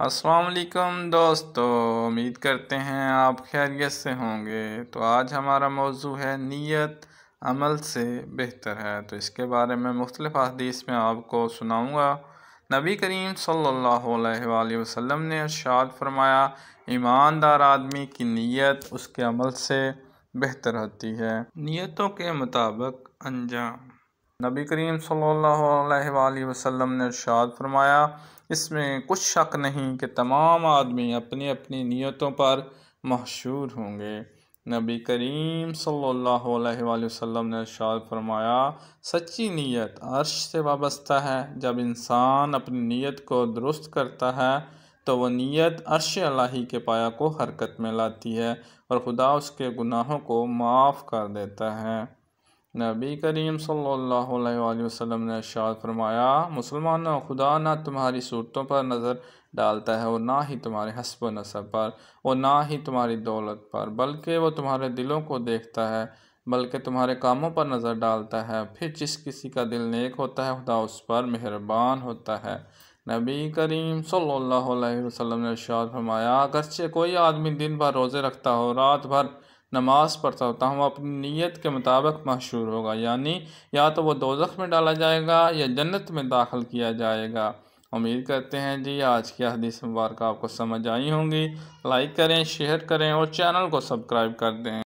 असलकम दोस्तों उम्मीद करते हैं आप खैरियत से होंगे तो आज हमारा मौजू है नीयत अमल से बेहतर है तो इसके बारे में मुख्तलिफ अदीस में आपको सुनाऊँगा नबी करीम सल्ला वसम ने अर्शाद फरमाया ईमानदार आदमी की नीयत उसके अमल से बेहतर होती है नीयतों के मुताबिक अंजाम नबी करीम सल्लल्लाहु अलैहि वसल्लम ने इरशाद फरमाया इसमें कुछ शक नहीं कि तमाम आदमी अपनी अपनी नीयतों पर मशहूर होंगे नबी करीम सल्लल्लाहु अलैहि वसल्लम ने इरशाद फरमाया सच्ची नीयत अर्श से वाबस्ता है जब इंसान अपनी नीयत को दुरुस्त करता है तो वह नीयत अर्श अलाही के पाया को हरकत में लाती है और खुदा उसके गुनाहों को माफ़ कर देता है नबी करीम सल्लल्लाहु अलैहि वसल्लम ने शाद फरमाया मुसलमान खुदा ना तुम्हारी सूरतों पर नज़र डालता है और ना ही तुम्हारे हसब नसब पर और ना ही तुम्हारी दौलत पर बल्कि वो तुम्हारे दिलों को देखता है बल्कि तुम्हारे कामों पर नज़र डालता है फिर जिस किसी का दिल नेक होता है खुदा उस पर मेहरबान होता है नबी करीम सल्लल्लाहु अलैहि वसल्लम ने शाद फरमाया अगरचे कोई आदमी दिन भर रोज़े रखता हो रात भर नमाज़ पढ़ता होता हूँ अपनी नीयत के मुताबिक मशहूर होगा यानी या तो वह दोजख में डाला जाएगा या जन्नत में दाखिल किया जाएगा उम्मीद करते हैं जी आज की हदीस मुबारक आपको समझ आई होंगी लाइक करें शेयर करें और चैनल को सब्सक्राइब कर दें